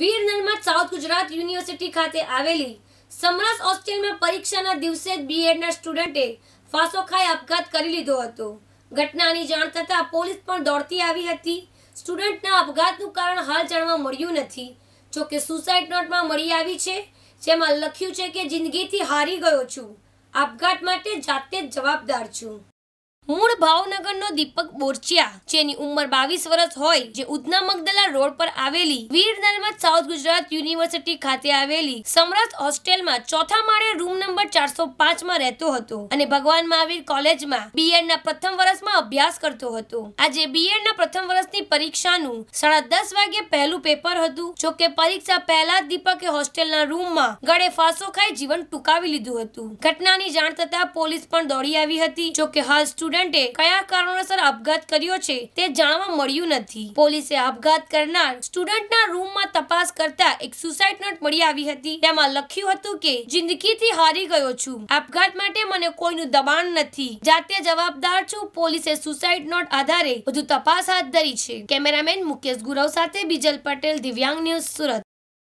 વીર south Gujarat university ખાતે આવેલી સમરસ હોસ્ટેલમાં પરીક્ષાના દિવસે જ બીએડના સ્ટુડન્ટે ફાંસો ખાઈ આપઘાત કરી લીધો હતો ઘટનાની જાણ થતાં પોલીસ પણ દોડતી આવી હતી સ્ટુડન્ટના અપઘાતનું કારણ હાલ જાણવા મળ્યું નથી જોકે સુસાઇડ નોટમાં મળી આવી છે જેમાં લખ્યું છે કે જિંદગીથી હારી ગયો છું આપઘાત માટે જાતે જ જવાબદાર છું મૂળ ભાવનગરનો દીપક બોરચિયા જેની ઉંમર બાવીસ વર્ષ હોય જે ઉધના મગદલા રોડ પર આવેલી વીર નર્મદ સાઉથ ગુજરાત યુનિવર્સિટી ખાતે આવેલી સમરસ હોસ્ટેલમાં ચોથા માળે રૂમ નંબર ચારસો માં રહેતો હતો અને ભગવાન મહાવીર કોલેજમાં બીએડ ના પ્રથમ વર્ષમાં અભ્યાસ કરતો હતો આજે બીએડ ના પ્રથમ વર્ષની પરીક્ષાનું સાડા દસ વાગે પહેલું પેપર હતું જો કે પરીક્ષા પહેલા જ દીપકે હોસ્ટેલના રૂમમાં ગળે ફાંસો ખાઈ જીવન ટૂંકાવી લીધું હતું ઘટનાની જાણ થતા પોલીસ પણ દોડી આવી હતી જો કે હાલ સ્ટુડન્ટ સ્ટુડન્ટે કયા કારણોસર આપઘાત કર્યો છે તે જાણવા મળ્યું નથી પોલીસે આપઘાત કરનાર સ્ટુડન્ટના રૂમમાં તપાસ કરતા એક સુસાઇડ નોટ મળી આવી હતી તેમાં લખ્યું હતું કે જિંદગીથી હારી ગયો છું આપઘાત માટે મને કોઈનું દબાણ નથી જાતે જવાબદાર છું પોલીસે સુસાઇડ નોટ આધારે વધુ તપાસ હાથ ધરી છે કેમેરામેન મુકેશ ગુરવ સાથે બીજલ પટેલ દિવ્યાંગ ન્યૂઝ સુરત